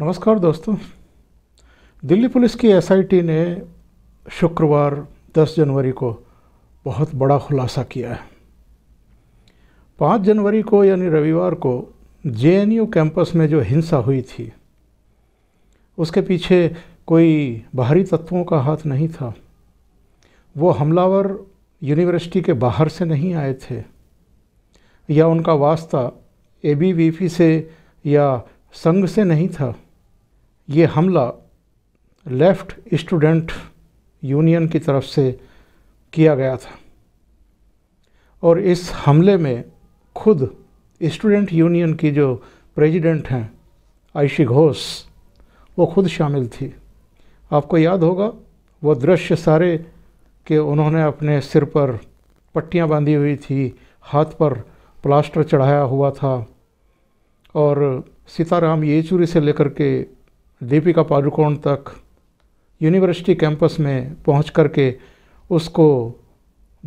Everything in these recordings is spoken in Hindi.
नमस्कार दोस्तों दिल्ली पुलिस की एसआईटी ने शुक्रवार 10 जनवरी को बहुत बड़ा खुलासा किया है 5 जनवरी को यानी रविवार को जेएनयू कैंपस में जो हिंसा हुई थी उसके पीछे कोई बाहरी तत्वों का हाथ नहीं था वो हमलावर यूनिवर्सिटी के बाहर से नहीं आए थे या उनका वास्ता एबीवीपी से या संघ से नहीं था ये हमला लेफ़्ट स्टूडेंट यूनियन की तरफ से किया गया था और इस हमले में खुद स्टूडेंट यूनियन की जो प्रेसिडेंट हैं आयशी घोष वो खुद शामिल थी आपको याद होगा वो दृश्य सारे कि उन्होंने अपने सिर पर पट्टियाँ बांधी हुई थी हाथ पर प्लास्टर चढ़ाया हुआ था और सीताराम येचुरी से लेकर के दीपिका पादुकोण तक यूनिवर्सिटी कैंपस में पहुंच कर के उसको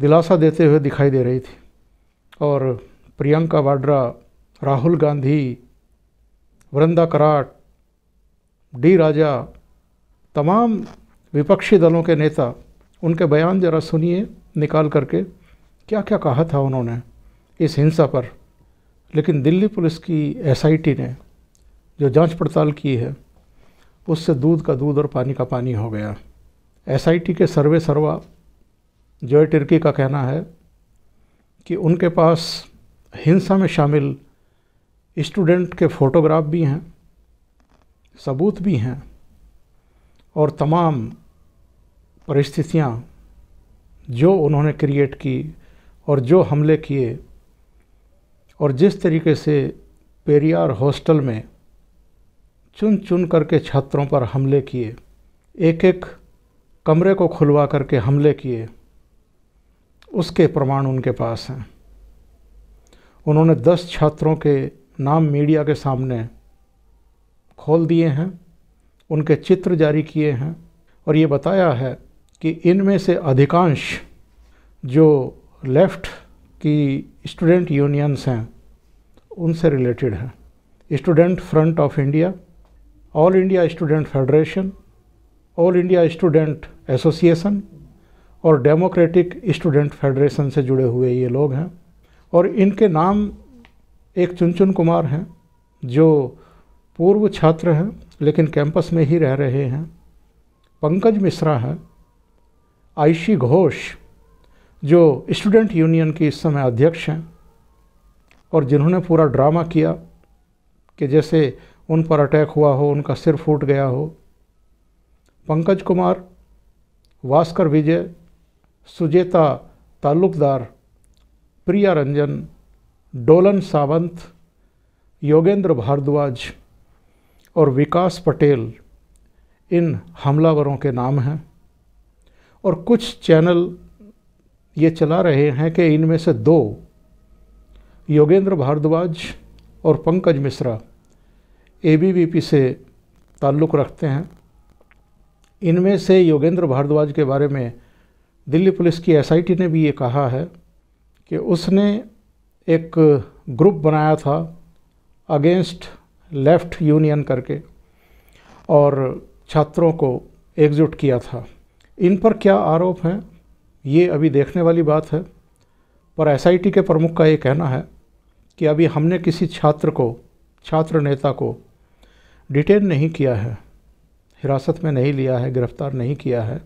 दिलासा देते हुए दिखाई दे रही थी और प्रियंका वाड्रा राहुल गांधी वृंदा कराट डी राजा तमाम विपक्षी दलों के नेता उनके बयान ज़रा सुनिए निकाल करके क्या क्या कहा था उन्होंने इस हिंसा पर लेकिन दिल्ली पुलिस की एसआईटी ने जो जांच पड़ताल की है उससे दूध का दूध और पानी का पानी हो गया एसआईटी के सर्वे सर्वा जॉय टिर्की का कहना है कि उनके पास हिंसा में शामिल स्टूडेंट के फ़ोटोग्राफ भी हैं सबूत भी हैं और तमाम परिस्थितियाँ जो उन्होंने क्रिएट की और जो हमले किए और जिस तरीके से पेरियार हॉस्टल में चुन चुन करके छात्रों पर हमले किए एक एक कमरे को खुलवा करके हमले किए उसके प्रमाण उनके पास हैं उन्होंने दस छात्रों के नाम मीडिया के सामने खोल दिए हैं उनके चित्र जारी किए हैं और ये बताया है कि इनमें से अधिकांश जो लेफ़्ट की स्टूडेंट यूनियंस हैं उनसे रिलेटेड हैं student front of India all India student federation all India student association और डेमोक्रेटिक स्टूडेंट फेडरेशन से जुड़े हुए ये लोग हैं और इनके नाम एक चुनचुन कुमार हैं जो पूर्व छात्र हैं लेकिन कैंपस में ही रह रहे हैं पंकज मिश्रा हैं आयशी घोष जो स्टूडेंट यूनियन की इस समय अध्यक्ष हैं और जिन्होंने पूरा ड्रामा किया कि जैसे उन पर अटैक हुआ हो उनका सिर फूट गया हो पंकज कुमार वास्कर विजय सुजेता ताल्लुकदार प्रिया रंजन डोलन सावंत योगेंद्र भारद्वाज और विकास पटेल इन हमलावरों के नाम हैं और कुछ चैनल ये चला रहे हैं कि इनमें से दो योगेंद्र भारद्वाज और पंकज मिश्रा एबीवीपी से ताल्लुक़ रखते हैं इनमें से योगेंद्र भारद्वाज के बारे में दिल्ली पुलिस की एसआईटी ने भी ये कहा है कि उसने एक ग्रुप बनाया था अगेंस्ट लेफ़्ट यूनियन करके और छात्रों को एकजुट किया था इन पर क्या आरोप हैं ये अभी देखने वाली बात है पर एसआईटी के प्रमुख का ये कहना है कि अभी हमने किसी छात्र को छात्र नेता को डिटेन नहीं किया है हिरासत में नहीं लिया है गिरफ्तार नहीं किया है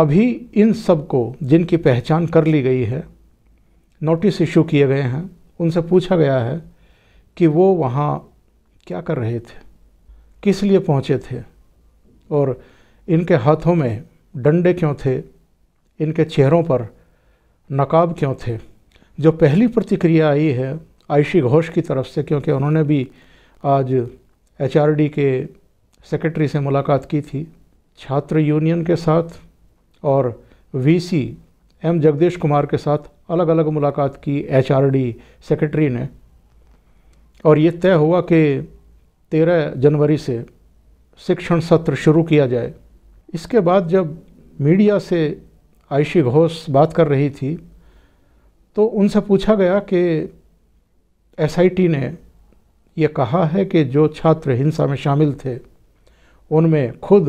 अभी इन सब को जिनकी पहचान कर ली गई है नोटिस इशू किए गए हैं उनसे पूछा गया है कि वो वहाँ क्या कर रहे थे किस लिए पहुँचे थे और इनके हाथों में डंडे क्यों थे इनके चेहरों पर नकाब क्यों थे जो पहली प्रतिक्रिया आई है आयशी घोष की तरफ से क्योंकि उन्होंने भी आज एच के सेक्रेटरी से मुलाकात की थी छात्र यूनियन के साथ और वीसी एम जगदीश कुमार के साथ अलग अलग मुलाकात की एच सेक्रेटरी ने और ये तय हुआ कि तेरह जनवरी से शिक्षण सत्र शुरू किया जाए इसके बाद जब मीडिया से आयशी घोष बात कर रही थी तो उनसे पूछा गया कि एसआईटी ने ये कहा है कि जो छात्र हिंसा में शामिल थे उनमें खुद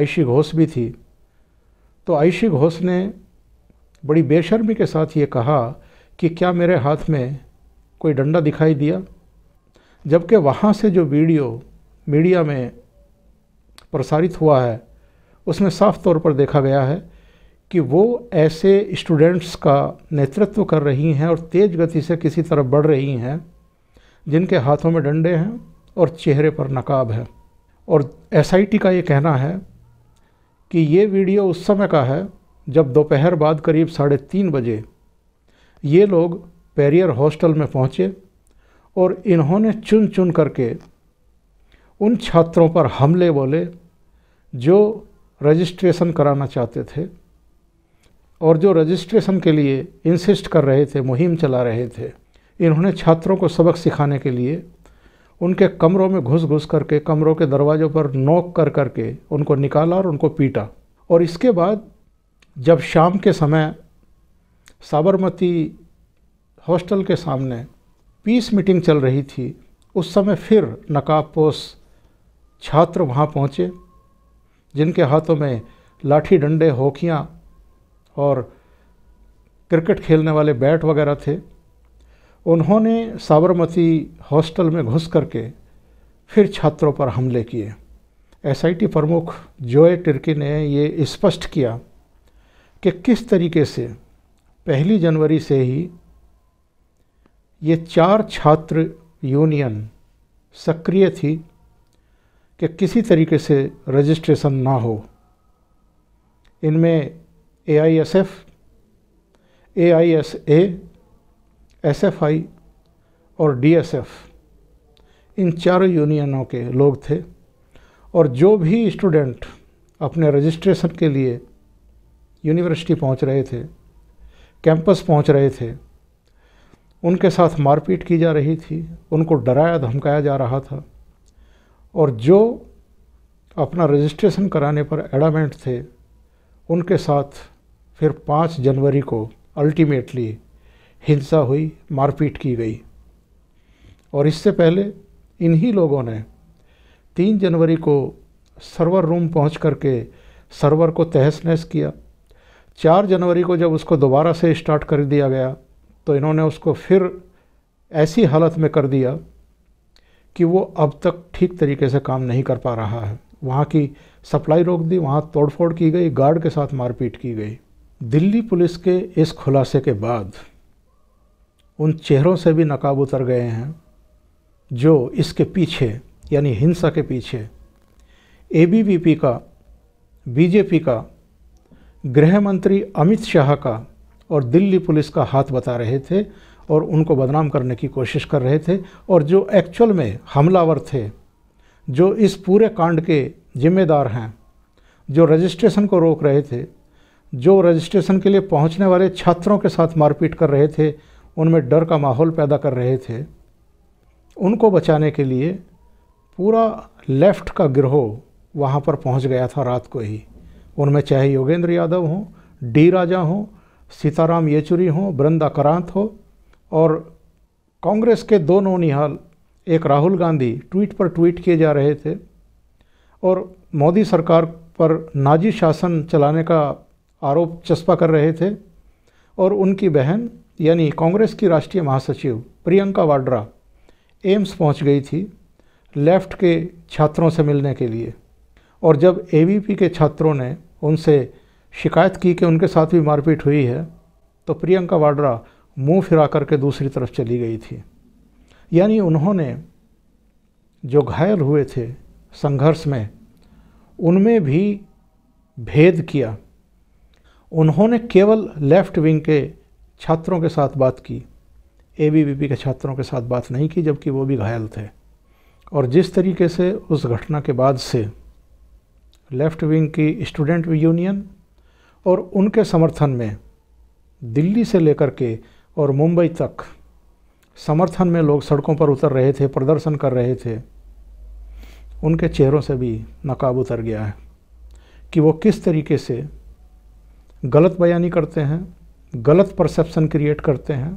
आयशी घोष भी थी तो आयशी घोष ने बड़ी बेशर्मी के साथ ये कहा कि क्या मेरे हाथ में कोई डंडा दिखाई दिया जबकि वहाँ से जो वीडियो मीडिया में प्रसारित हुआ है उसमें साफ तौर पर देखा गया है कि वो ऐसे स्टूडेंट्स का नेतृत्व कर रही हैं और तेज़ गति से किसी तरफ बढ़ रही हैं जिनके हाथों में डंडे हैं और चेहरे पर नकाब है और एसआईटी का ये कहना है कि ये वीडियो उस समय का है जब दोपहर बाद करीब साढ़े तीन बजे ये लोग पैरियर हॉस्टल में पहुँचे और इन्होंने चुन चुन करके उन छात्रों पर हमले बोले जो रजिस्ट्रेशन कराना चाहते थे और जो रजिस्ट्रेशन के लिए इंसिस्ट कर रहे थे मुहिम चला रहे थे इन्होंने छात्रों को सबक सिखाने के लिए उनके कमरों में घुस घुस करके कमरों के दरवाज़ों पर नोक कर करके उनको निकाला और उनको पीटा और इसके बाद जब शाम के समय साबरमती हॉस्टल के सामने पीस मीटिंग चल रही थी उस समय फिर नकाबपोश छात्र वहाँ पहुँचे जिनके हाथों में लाठी डंडे होकियाँ और क्रिकेट खेलने वाले बैट वगैरह थे उन्होंने साबरमती हॉस्टल में घुस करके फिर छात्रों पर हमले किए एसआईटी प्रमुख जोए टिर्की ने ये स्पष्ट किया कि किस तरीके से पहली जनवरी से ही ये चार छात्र यूनियन सक्रिय थी कि किसी तरीके से रजिस्ट्रेशन ना हो इनमें A I S F A I S A SFI और डीएसएफ इन चारों यूनियनों के लोग थे और जो भी स्टूडेंट अपने रजिस्ट्रेशन के लिए यूनिवर्सिटी पहुंच रहे थे कैंपस पहुंच रहे थे उनके साथ मारपीट की जा रही थी उनको डराया धमकाया जा रहा था और जो अपना रजिस्ट्रेशन कराने पर एडामेंट थे उनके साथ फिर पाँच जनवरी को अल्टीमेटली हिंसा हुई मारपीट की गई और इससे पहले इन्हीं लोगों ने तीन जनवरी को सर्वर रूम पहुंच करके सर्वर को तहस नहस किया चार जनवरी को जब उसको दोबारा से स्टार्ट कर दिया गया तो इन्होंने उसको फिर ऐसी हालत में कर दिया कि वो अब तक ठीक तरीके से काम नहीं कर पा रहा है वहाँ की सप्लाई रोक दी वहाँ तोड़फोड़ की गई गार्ड के साथ मारपीट की गई दिल्ली पुलिस के इस खुलासे के बाद उन चेहरों से भी नकाब उतर गए हैं जो इसके पीछे यानी हिंसा के पीछे ए का बीजेपी का गृह मंत्री अमित शाह का और दिल्ली पुलिस का हाथ बता रहे थे और उनको बदनाम करने की कोशिश कर रहे थे और जो एक्चुअल में हमलावर थे जो इस पूरे कांड के जिम्मेदार हैं जो रजिस्ट्रेशन को रोक रहे थे जो रजिस्ट्रेशन के लिए पहुंचने वाले छात्रों के साथ मारपीट कर रहे थे उनमें डर का माहौल पैदा कर रहे थे उनको बचाने के लिए पूरा लेफ्ट का गिरोह वहाँ पर पहुँच गया था रात को ही उनमें चाहे योगेंद्र यादव हों डी राजा हों सीताराम येचुरी हों बृंदा करांत हो और कांग्रेस के दोनों निहाल एक राहुल गांधी ट्वीट पर ट्वीट किए जा रहे थे और मोदी सरकार पर नाजी शासन चलाने का आरोप चस्पा कर रहे थे और उनकी बहन यानी कांग्रेस की राष्ट्रीय महासचिव प्रियंका वाड्रा एम्स पहुंच गई थी लेफ्ट के छात्रों से मिलने के लिए और जब ए के छात्रों ने उनसे शिकायत की कि उनके साथ भी मारपीट हुई है तो प्रियंका वाड्रा मुंह फिरा करके दूसरी तरफ चली गई थी यानी उन्होंने जो घायल हुए थे संघर्ष में उनमें भी भेद किया उन्होंने केवल लेफ्ट विंग के छात्रों के साथ बात की ए के छात्रों के साथ बात नहीं की जबकि वो भी घायल थे और जिस तरीके से उस घटना के बाद से लेफ़्ट विंग की स्टूडेंट यूनियन और उनके समर्थन में दिल्ली से लेकर के और मुंबई तक समर्थन में लोग सड़कों पर उतर रहे थे प्रदर्शन कर रहे थे उनके चेहरों से भी नकाब उतर गया है कि वो किस तरीके से गलत बयानी करते हैं गलत परसेप्शन क्रिएट करते हैं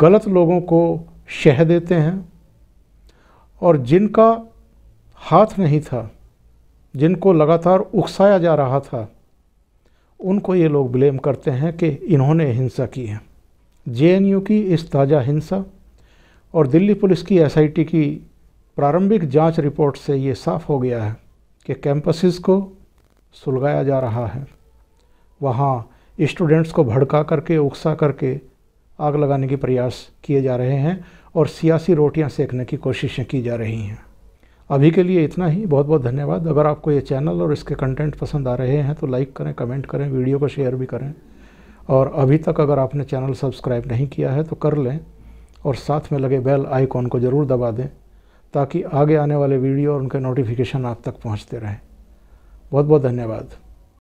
गलत लोगों को शह देते हैं और जिनका हाथ नहीं था जिनको लगातार उकसाया जा रहा था उनको ये लोग ब्लेम करते हैं कि इन्होंने हिंसा की है जे की इस ताज़ा हिंसा और दिल्ली पुलिस की एसआईटी की प्रारंभिक जांच रिपोर्ट से ये साफ हो गया है कि कैंपसेस को सुलगाया जा रहा है वहाँ स्टूडेंट्स को भड़का करके उकसा करके आग लगाने के प्रयास किए जा रहे हैं और सियासी रोटियां सेकने की कोशिशें की जा रही हैं अभी के लिए इतना ही बहुत बहुत धन्यवाद अगर आपको ये चैनल और इसके कंटेंट पसंद आ रहे हैं तो लाइक करें कमेंट करें वीडियो को शेयर भी करें और अभी तक अगर आपने चैनल सब्सक्राइब नहीं किया है तो कर लें और साथ में लगे बेल आइकॉन को ज़रूर दबा दें ताकि आगे आने वाले वीडियो और उनके नोटिफिकेशन आप तक पहुँचते रहें बहुत बहुत धन्यवाद